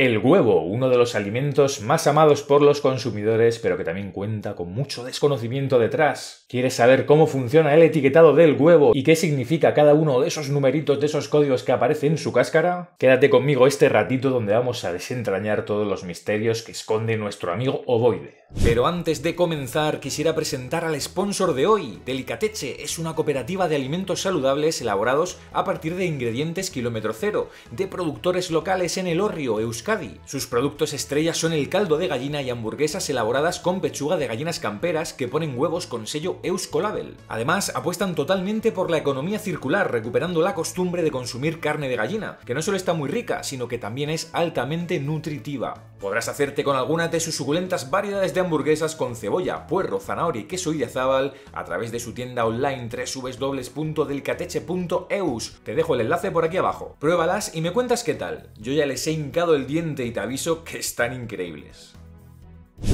El huevo, uno de los alimentos más amados por los consumidores, pero que también cuenta con mucho desconocimiento detrás. ¿Quieres saber cómo funciona el etiquetado del huevo y qué significa cada uno de esos numeritos, de esos códigos que aparecen en su cáscara? Quédate conmigo este ratito donde vamos a desentrañar todos los misterios que esconde nuestro amigo ovoide. Pero antes de comenzar, quisiera presentar al sponsor de hoy. Delicateche es una cooperativa de alimentos saludables elaborados a partir de ingredientes kilómetro cero, de productores locales en El Orrio, Euskadi sus productos estrellas son el caldo de gallina y hamburguesas elaboradas con pechuga de gallinas camperas que ponen huevos con sello Euskolabel. Además, apuestan totalmente por la economía circular, recuperando la costumbre de consumir carne de gallina, que no solo está muy rica, sino que también es altamente nutritiva. Podrás hacerte con algunas de sus suculentas variedades de hamburguesas con cebolla, puerro, zanahoria y queso idiazábal a través de su tienda online www.delcateche.eus. Te dejo el enlace por aquí abajo. Pruébalas y me cuentas qué tal. Yo ya les he hincado el diente y te aviso que están increíbles.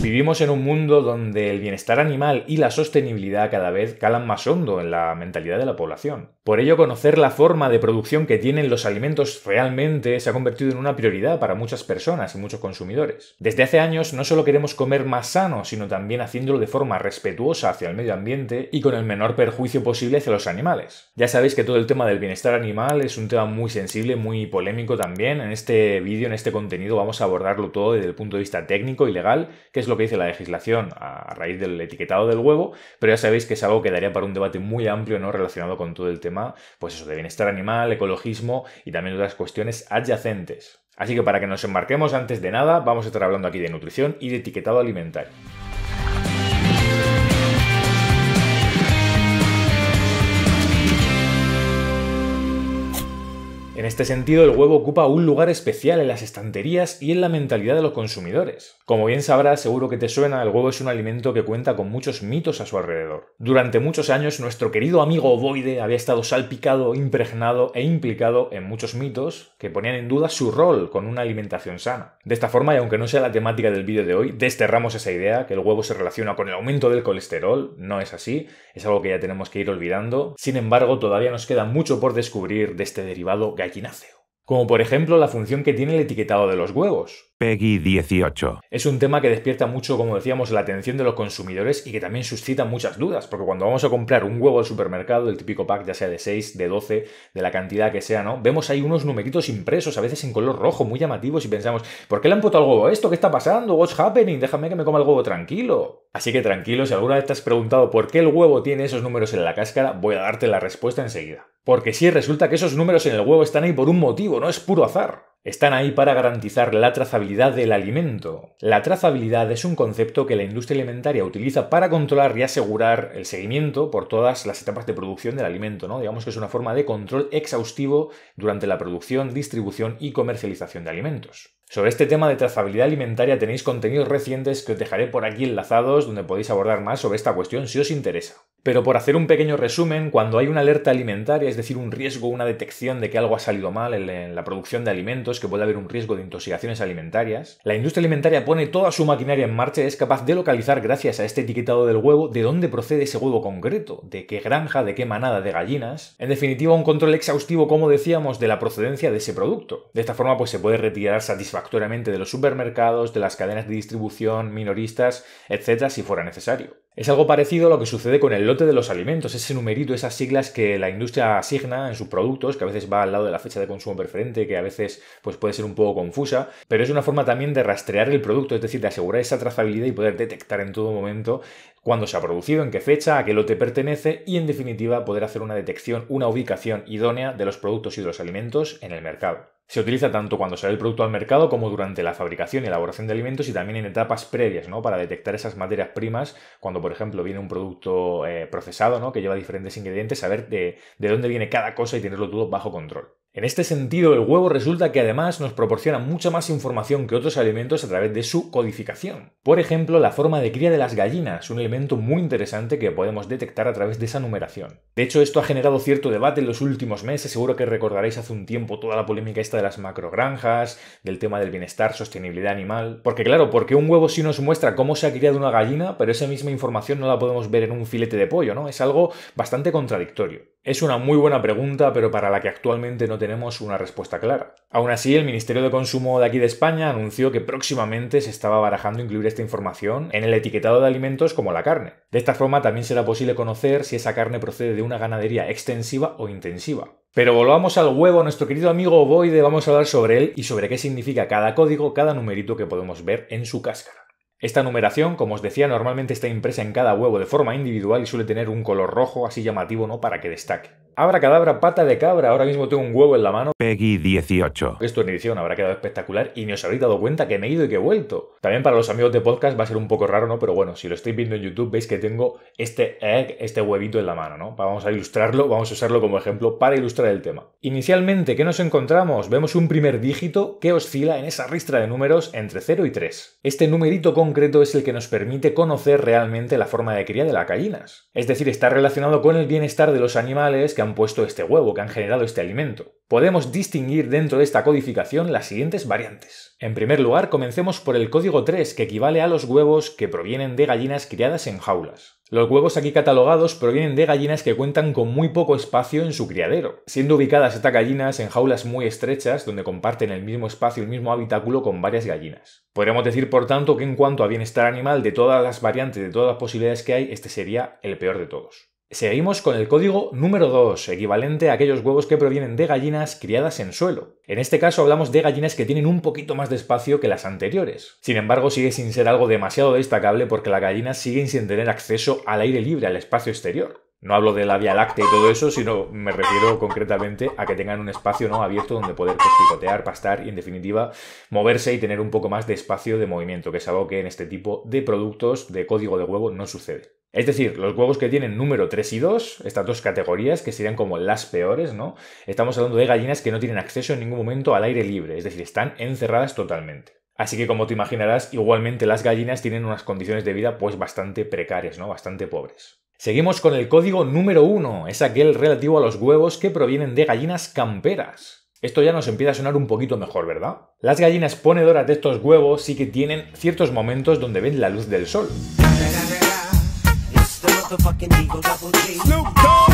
Vivimos en un mundo donde el bienestar animal y la sostenibilidad cada vez calan más hondo en la mentalidad de la población. Por ello, conocer la forma de producción que tienen los alimentos realmente se ha convertido en una prioridad para muchas personas y muchos consumidores. Desde hace años no solo queremos comer más sano, sino también haciéndolo de forma respetuosa hacia el medio ambiente y con el menor perjuicio posible hacia los animales. Ya sabéis que todo el tema del bienestar animal es un tema muy sensible, muy polémico también. En este vídeo, en este contenido, vamos a abordarlo todo desde el punto de vista técnico y legal qué es lo que dice la legislación a raíz del etiquetado del huevo, pero ya sabéis que es algo que daría para un debate muy amplio, ¿no? Relacionado con todo el tema, pues eso, de bienestar animal, ecologismo y también otras cuestiones adyacentes. Así que para que nos embarquemos, antes de nada, vamos a estar hablando aquí de nutrición y de etiquetado alimentario. En este sentido, el huevo ocupa un lugar especial en las estanterías y en la mentalidad de los consumidores. Como bien sabrás, seguro que te suena, el huevo es un alimento que cuenta con muchos mitos a su alrededor. Durante muchos años, nuestro querido amigo ovoide había estado salpicado, impregnado e implicado en muchos mitos que ponían en duda su rol con una alimentación sana. De esta forma, y aunque no sea la temática del vídeo de hoy, desterramos esa idea que el huevo se relaciona con el aumento del colesterol, no es así, es algo que ya tenemos que ir olvidando. Sin embargo, todavía nos queda mucho por descubrir de este derivado equináceo. Como por ejemplo la función que tiene el etiquetado de los huevos. Peggy 18. Es un tema que despierta mucho, como decíamos, la atención de los consumidores y que también suscita muchas dudas, porque cuando vamos a comprar un huevo al supermercado, el típico pack ya sea de 6, de 12, de la cantidad que sea, ¿no? Vemos ahí unos numeritos impresos, a veces en color rojo, muy llamativos, y pensamos, ¿por qué le han puesto al huevo esto? ¿Qué está pasando? What's happening? Déjame que me coma el huevo tranquilo. Así que tranquilo, si alguna vez te has preguntado por qué el huevo tiene esos números en la cáscara, voy a darte la respuesta enseguida. Porque sí resulta que esos números en el huevo están ahí por un motivo, no es puro azar. Están ahí para garantizar la trazabilidad del alimento. La trazabilidad es un concepto que la industria alimentaria utiliza para controlar y asegurar el seguimiento por todas las etapas de producción del alimento, ¿no? Digamos que es una forma de control exhaustivo durante la producción, distribución y comercialización de alimentos. Sobre este tema de trazabilidad alimentaria tenéis contenidos recientes que os dejaré por aquí enlazados donde podéis abordar más sobre esta cuestión si os interesa. Pero por hacer un pequeño resumen, cuando hay una alerta alimentaria, es decir, un riesgo, una detección de que algo ha salido mal en la producción de alimentos, que puede haber un riesgo de intoxicaciones alimentarias, la industria alimentaria pone toda su maquinaria en marcha y es capaz de localizar, gracias a este etiquetado del huevo, de dónde procede ese huevo concreto, de qué granja, de qué manada de gallinas. En definitiva, un control exhaustivo, como decíamos, de la procedencia de ese producto. De esta forma, pues se puede retirar satisfactoriamente de los supermercados, de las cadenas de distribución, minoristas, etc., si fuera necesario. Es algo parecido a lo que sucede con el lote de los alimentos, ese numerito, esas siglas que la industria asigna en sus productos, que a veces va al lado de la fecha de consumo preferente, que a veces pues, puede ser un poco confusa, pero es una forma también de rastrear el producto, es decir, de asegurar esa trazabilidad y poder detectar en todo momento cuándo se ha producido, en qué fecha, a qué lote pertenece y en definitiva poder hacer una detección, una ubicación idónea de los productos y de los alimentos en el mercado. Se utiliza tanto cuando sale el producto al mercado como durante la fabricación y elaboración de alimentos y también en etapas previas, ¿no? Para detectar esas materias primas, cuando por ejemplo viene un producto eh, procesado, ¿no? Que lleva diferentes ingredientes, saber de dónde viene cada cosa y tenerlo todo bajo control. En este sentido, el huevo resulta que además nos proporciona mucha más información que otros alimentos a través de su codificación. Por ejemplo, la forma de cría de las gallinas, un elemento muy interesante que podemos detectar a través de esa numeración. De hecho, esto ha generado cierto debate en los últimos meses, seguro que recordaréis hace un tiempo toda la polémica esta de las macrogranjas, del tema del bienestar, sostenibilidad animal. Porque claro, porque un huevo sí nos muestra cómo se ha criado una gallina, pero esa misma información no la podemos ver en un filete de pollo, ¿no? Es algo bastante contradictorio. Es una muy buena pregunta, pero para la que actualmente no tenemos tenemos una respuesta clara. Aún así, el Ministerio de Consumo de aquí de España anunció que próximamente se estaba barajando incluir esta información en el etiquetado de alimentos como la carne. De esta forma también será posible conocer si esa carne procede de una ganadería extensiva o intensiva. Pero volvamos al huevo, nuestro querido amigo Boide, vamos a hablar sobre él y sobre qué significa cada código, cada numerito que podemos ver en su cáscara. Esta numeración, como os decía, normalmente está impresa en cada huevo de forma individual y suele tener un color rojo así llamativo, ¿no? Para que destaque. Abra cadabra, pata de cabra. Ahora mismo tengo un huevo en la mano. Peggy 18. Esto en edición habrá quedado espectacular y me os habréis dado cuenta que me he ido y que he vuelto. También para los amigos de podcast va a ser un poco raro, ¿no? Pero bueno, si lo estáis viendo en YouTube veis que tengo este egg, este huevito en la mano, ¿no? Vamos a ilustrarlo, vamos a usarlo como ejemplo para ilustrar el tema. Inicialmente, ¿qué nos encontramos? Vemos un primer dígito que oscila en esa ristra de números entre 0 y 3. Este numerito concreto es el que nos permite conocer realmente la forma de cría de las gallinas. Es decir, está relacionado con el bienestar de los animales que han puesto este huevo, que han generado este alimento. Podemos distinguir dentro de esta codificación las siguientes variantes. En primer lugar, comencemos por el código 3, que equivale a los huevos que provienen de gallinas criadas en jaulas. Los huevos aquí catalogados provienen de gallinas que cuentan con muy poco espacio en su criadero, siendo ubicadas estas gallinas en jaulas muy estrechas donde comparten el mismo espacio, el mismo habitáculo con varias gallinas. Podemos decir, por tanto, que en cuanto a bienestar animal, de todas las variantes, de todas las posibilidades que hay, este sería el peor de todos. Seguimos con el código número 2, equivalente a aquellos huevos que provienen de gallinas criadas en suelo. En este caso hablamos de gallinas que tienen un poquito más de espacio que las anteriores. Sin embargo, sigue sin ser algo demasiado destacable porque las gallinas siguen sin tener acceso al aire libre, al espacio exterior. No hablo de la Vía Láctea y todo eso, sino me refiero concretamente a que tengan un espacio ¿no? abierto donde poder pues, picotear, pastar y, en definitiva, moverse y tener un poco más de espacio de movimiento, que es algo que en este tipo de productos de código de huevo no sucede. Es decir, los huevos que tienen número 3 y 2, estas dos categorías que serían como las peores, ¿no? Estamos hablando de gallinas que no tienen acceso en ningún momento al aire libre, es decir, están encerradas totalmente. Así que como te imaginarás, igualmente las gallinas tienen unas condiciones de vida pues bastante precarias, ¿no? Bastante pobres. Seguimos con el código número 1, es aquel relativo a los huevos que provienen de gallinas camperas. Esto ya nos empieza a sonar un poquito mejor, ¿verdad? Las gallinas ponedoras de estos huevos sí que tienen ciertos momentos donde ven la luz del sol.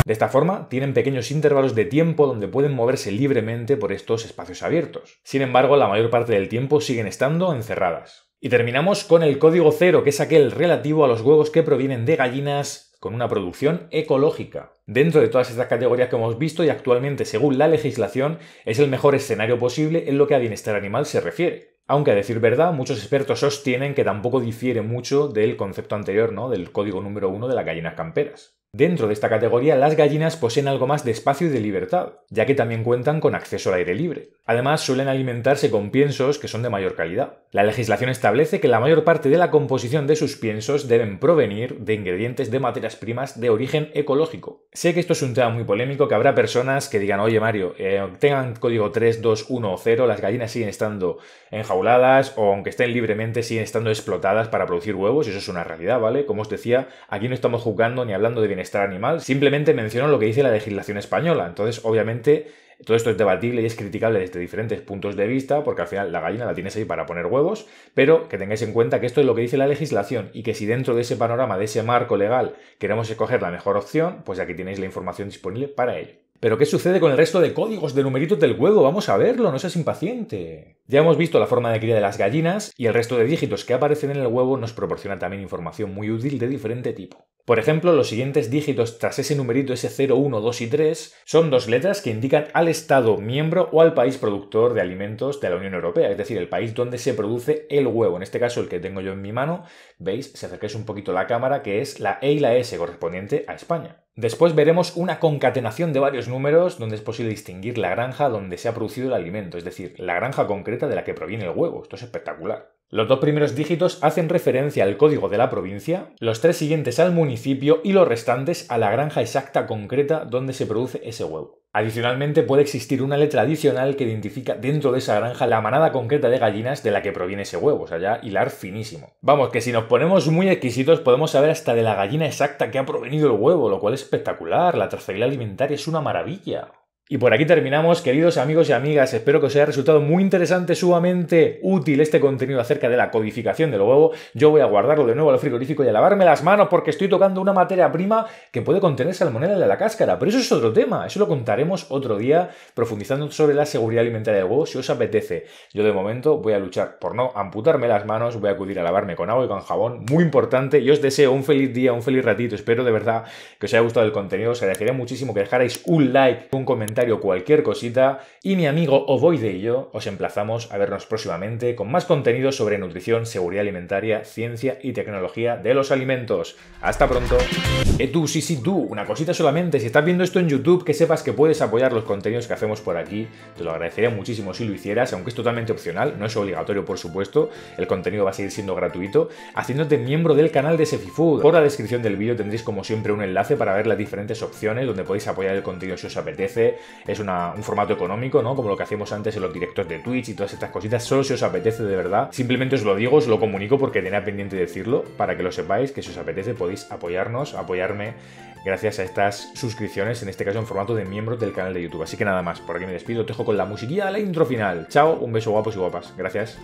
De esta forma, tienen pequeños intervalos de tiempo donde pueden moverse libremente por estos espacios abiertos. Sin embargo, la mayor parte del tiempo siguen estando encerradas. Y terminamos con el código cero, que es aquel relativo a los huevos que provienen de gallinas con una producción ecológica. Dentro de todas estas categorías que hemos visto y actualmente según la legislación es el mejor escenario posible en lo que a bienestar animal se refiere. Aunque a decir verdad, muchos expertos sostienen que tampoco difiere mucho del concepto anterior, ¿no? Del código número uno de las gallinas camperas. Dentro de esta categoría, las gallinas poseen algo más de espacio y de libertad, ya que también cuentan con acceso al aire libre. Además, suelen alimentarse con piensos que son de mayor calidad. La legislación establece que la mayor parte de la composición de sus piensos deben provenir de ingredientes de materias primas de origen ecológico. Sé que esto es un tema muy polémico, que habrá personas que digan, oye Mario, eh, tengan código 3, 2, 1 o 0, las gallinas siguen estando enjauladas o aunque estén libremente siguen estando explotadas para producir huevos, y eso es una realidad, ¿vale? Como os decía, aquí no estamos jugando ni hablando de bienestar estar animal, simplemente menciono lo que dice la legislación española. Entonces, obviamente, todo esto es debatible y es criticable desde diferentes puntos de vista, porque al final la gallina la tienes ahí para poner huevos, pero que tengáis en cuenta que esto es lo que dice la legislación y que si dentro de ese panorama, de ese marco legal, queremos escoger la mejor opción, pues aquí tenéis la información disponible para ello. Pero ¿qué sucede con el resto de códigos de numeritos del huevo? Vamos a verlo, no seas impaciente. Ya hemos visto la forma de cría de las gallinas y el resto de dígitos que aparecen en el huevo nos proporciona también información muy útil de diferente tipo. Por ejemplo, los siguientes dígitos tras ese numerito S0, 1, 2 y 3 son dos letras que indican al Estado miembro o al país productor de alimentos de la Unión Europea, es decir, el país donde se produce el huevo. En este caso, el que tengo yo en mi mano, veis, si acercáis un poquito la cámara, que es la E y la S correspondiente a España. Después veremos una concatenación de varios números donde es posible distinguir la granja donde se ha producido el alimento, es decir, la granja concreta de la que proviene el huevo. Esto es espectacular. Los dos primeros dígitos hacen referencia al código de la provincia, los tres siguientes al municipio y los restantes a la granja exacta concreta donde se produce ese huevo. Adicionalmente, puede existir una letra adicional que identifica dentro de esa granja la manada concreta de gallinas de la que proviene ese huevo, o sea, ya hilar finísimo. Vamos, que si nos ponemos muy exquisitos podemos saber hasta de la gallina exacta que ha provenido el huevo, lo cual es espectacular, la trazabilidad alimentaria es una maravilla. Y por aquí terminamos, queridos amigos y amigas. Espero que os haya resultado muy interesante, sumamente útil este contenido acerca de la codificación del huevo. Yo voy a guardarlo de nuevo al frigorífico y a lavarme las manos porque estoy tocando una materia prima que puede contener salmonela de la cáscara. Pero eso es otro tema, eso lo contaremos otro día profundizando sobre la seguridad alimentaria del huevo si os apetece. Yo de momento voy a luchar por no amputarme las manos, voy a acudir a lavarme con agua y con jabón, muy importante. Y os deseo un feliz día, un feliz ratito. Espero de verdad que os haya gustado el contenido. Os agradecería muchísimo que dejarais un like, un comentario cualquier cosita y mi amigo Ovoide y yo os emplazamos a vernos próximamente con más contenido sobre nutrición, seguridad alimentaria, ciencia y tecnología de los alimentos. ¡Hasta pronto! Eh, tú, sí, sí, tú, una cosita solamente. Si estás viendo esto en YouTube, que sepas que puedes apoyar los contenidos que hacemos por aquí. Te lo agradecería muchísimo si lo hicieras, aunque es totalmente opcional, no es obligatorio, por supuesto. El contenido va a seguir siendo gratuito. Haciéndote miembro del canal de Sefifood. Por la descripción del vídeo tendréis, como siempre, un enlace para ver las diferentes opciones donde podéis apoyar el contenido si os apetece, es un formato económico, ¿no? Como lo que hacíamos antes en los directos de Twitch y todas estas cositas. Solo si os apetece de verdad. Simplemente os lo digo, os lo comunico porque tenía pendiente decirlo, para que lo sepáis, que si os apetece podéis apoyarnos, apoyarme gracias a estas suscripciones, en este caso en formato de miembros del canal de YouTube. Así que nada más, por aquí me despido, te dejo con la musiquilla de la intro final. Chao, un beso guapos y guapas. Gracias.